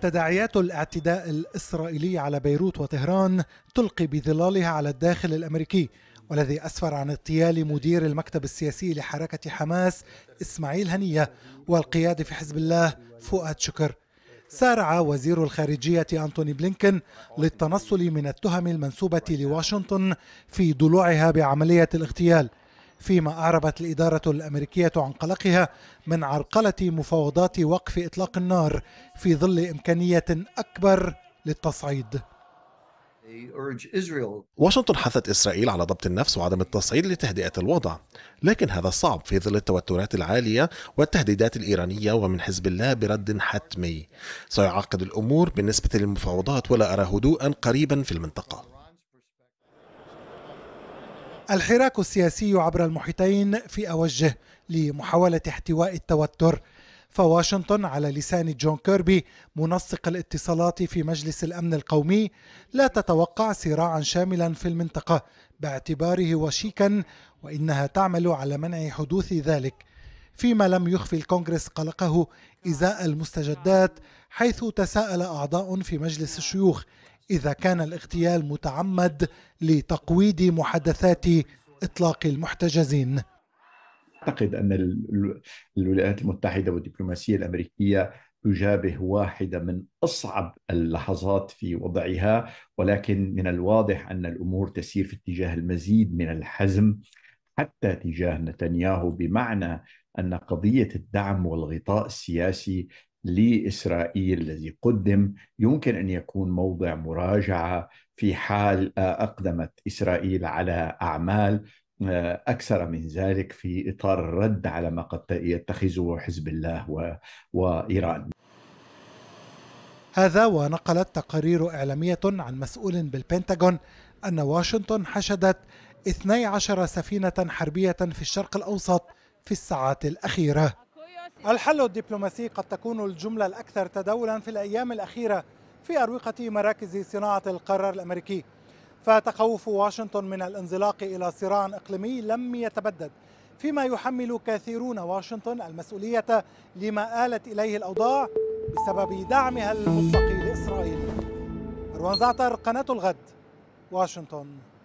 تداعيات الاعتداء الاسرائيلي على بيروت وطهران تلقي بظلالها على الداخل الامريكي والذي اسفر عن اغتيال مدير المكتب السياسي لحركه حماس اسماعيل هنيه والقياده في حزب الله فؤاد شكر. سارع وزير الخارجيه انتوني بلينكن للتنصل من التهم المنسوبه لواشنطن في ضلوعها بعمليه الاغتيال فيما أعربت الإدارة الأمريكية عن قلقها من عرقلة مفاوضات وقف إطلاق النار في ظل إمكانية أكبر للتصعيد واشنطن حثت إسرائيل على ضبط النفس وعدم التصعيد لتهدئة الوضع لكن هذا صعب في ظل التوترات العالية والتهديدات الإيرانية ومن حزب الله برد حتمي سيعقد الأمور بالنسبة للمفاوضات ولا أرى هدوءا قريبا في المنطقة الحراك السياسي عبر المحيطين في أوجه لمحاولة احتواء التوتر فواشنطن على لسان جون كيربي منسق الاتصالات في مجلس الأمن القومي لا تتوقع صراعا شاملا في المنطقة باعتباره وشيكا وإنها تعمل على منع حدوث ذلك فيما لم يخفي الكونغرس قلقه إزاء المستجدات حيث تساءل أعضاء في مجلس الشيوخ إذا كان الاغتيال متعمد لتقويض محادثات إطلاق المحتجزين أعتقد أن الولايات المتحدة والدبلوماسية الأمريكية تجابه واحدة من أصعب اللحظات في وضعها ولكن من الواضح أن الأمور تسير في اتجاه المزيد من الحزم حتى تجاه نتنياهو بمعنى أن قضية الدعم والغطاء السياسي لاسرائيل الذي قدم يمكن ان يكون موضع مراجعه في حال آه، اقدمت اسرائيل على اعمال آه، اكثر من ذلك في اطار الرد على ما قد يتخذه حزب الله وايران. هذا ونقلت تقارير اعلاميه عن مسؤول بالبنتاغون ان واشنطن حشدت 12 سفينه حربيه في الشرق الاوسط في الساعات الاخيره. الحل الدبلوماسي قد تكون الجملة الأكثر تداولا في الأيام الأخيرة في أروقة مراكز صناعة القرار الأمريكي فتخوف واشنطن من الانزلاق إلى صراع إقليمي لم يتبدد فيما يحمل كثيرون واشنطن المسؤولية لما آلت إليه الأوضاع بسبب دعمها المطلق لإسرائيل مروان زعتر قناة الغد واشنطن